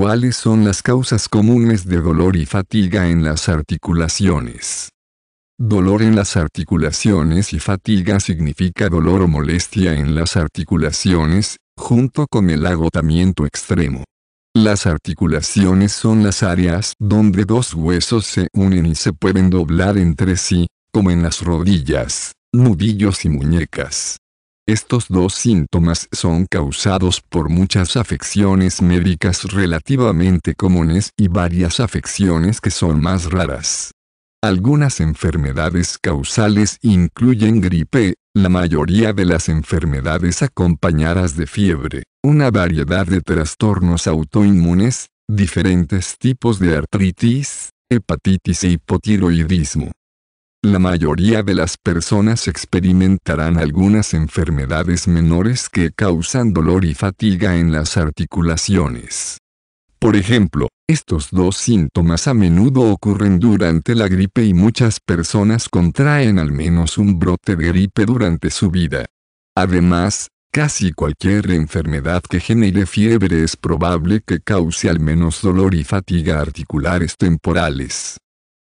¿Cuáles son las causas comunes de dolor y fatiga en las articulaciones? Dolor en las articulaciones y fatiga significa dolor o molestia en las articulaciones, junto con el agotamiento extremo. Las articulaciones son las áreas donde dos huesos se unen y se pueden doblar entre sí, como en las rodillas, nudillos y muñecas. Estos dos síntomas son causados por muchas afecciones médicas relativamente comunes y varias afecciones que son más raras. Algunas enfermedades causales incluyen gripe, la mayoría de las enfermedades acompañadas de fiebre, una variedad de trastornos autoinmunes, diferentes tipos de artritis, hepatitis e hipotiroidismo la mayoría de las personas experimentarán algunas enfermedades menores que causan dolor y fatiga en las articulaciones. Por ejemplo, estos dos síntomas a menudo ocurren durante la gripe y muchas personas contraen al menos un brote de gripe durante su vida. Además, casi cualquier enfermedad que genere fiebre es probable que cause al menos dolor y fatiga articulares temporales.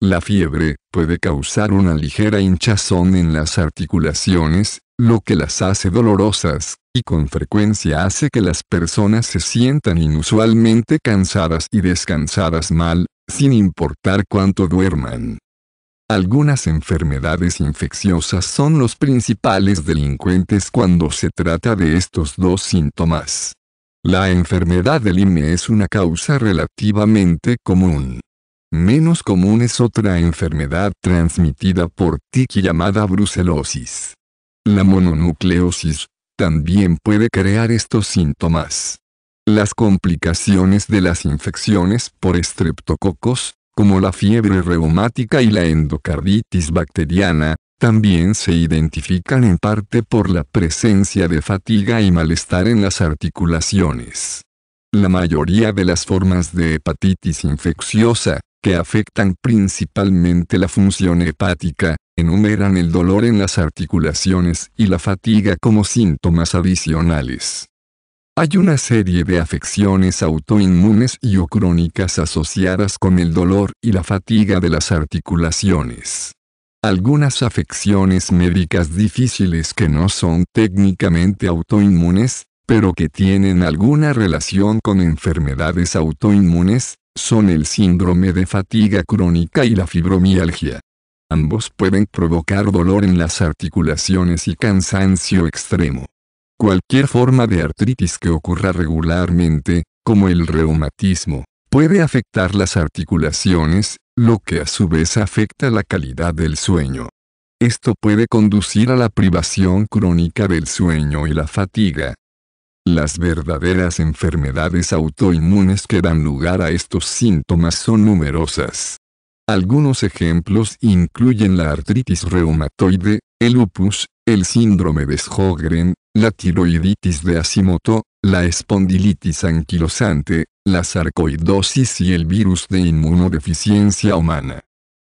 La fiebre puede causar una ligera hinchazón en las articulaciones, lo que las hace dolorosas, y con frecuencia hace que las personas se sientan inusualmente cansadas y descansadas mal, sin importar cuánto duerman. Algunas enfermedades infecciosas son los principales delincuentes cuando se trata de estos dos síntomas. La enfermedad del IME es una causa relativamente común. Menos común es otra enfermedad transmitida por tiki llamada brucelosis. La mononucleosis también puede crear estos síntomas. Las complicaciones de las infecciones por estreptococos, como la fiebre reumática y la endocarditis bacteriana, también se identifican en parte por la presencia de fatiga y malestar en las articulaciones. La mayoría de las formas de hepatitis infecciosa, que afectan principalmente la función hepática, enumeran el dolor en las articulaciones y la fatiga como síntomas adicionales. Hay una serie de afecciones autoinmunes y o crónicas asociadas con el dolor y la fatiga de las articulaciones. Algunas afecciones médicas difíciles que no son técnicamente autoinmunes, pero que tienen alguna relación con enfermedades autoinmunes, son el síndrome de fatiga crónica y la fibromialgia. Ambos pueden provocar dolor en las articulaciones y cansancio extremo. Cualquier forma de artritis que ocurra regularmente, como el reumatismo, puede afectar las articulaciones, lo que a su vez afecta la calidad del sueño. Esto puede conducir a la privación crónica del sueño y la fatiga, las verdaderas enfermedades autoinmunes que dan lugar a estos síntomas son numerosas. Algunos ejemplos incluyen la artritis reumatoide, el lupus, el síndrome de Sjögren, la tiroiditis de Hashimoto, la espondilitis anquilosante, la sarcoidosis y el virus de inmunodeficiencia humana.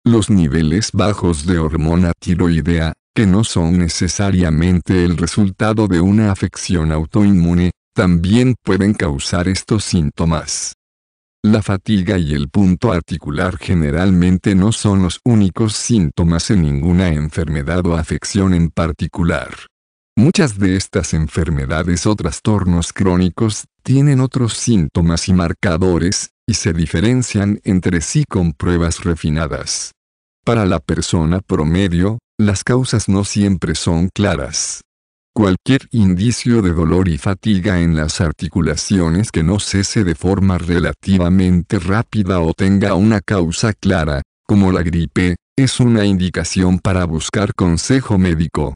Los niveles bajos de hormona tiroidea, que no son necesariamente el resultado de una afección autoinmune, también pueden causar estos síntomas. La fatiga y el punto articular generalmente no son los únicos síntomas en ninguna enfermedad o afección en particular. Muchas de estas enfermedades o trastornos crónicos tienen otros síntomas y marcadores, y se diferencian entre sí con pruebas refinadas. Para la persona promedio, las causas no siempre son claras. Cualquier indicio de dolor y fatiga en las articulaciones que no cese de forma relativamente rápida o tenga una causa clara, como la gripe, es una indicación para buscar consejo médico.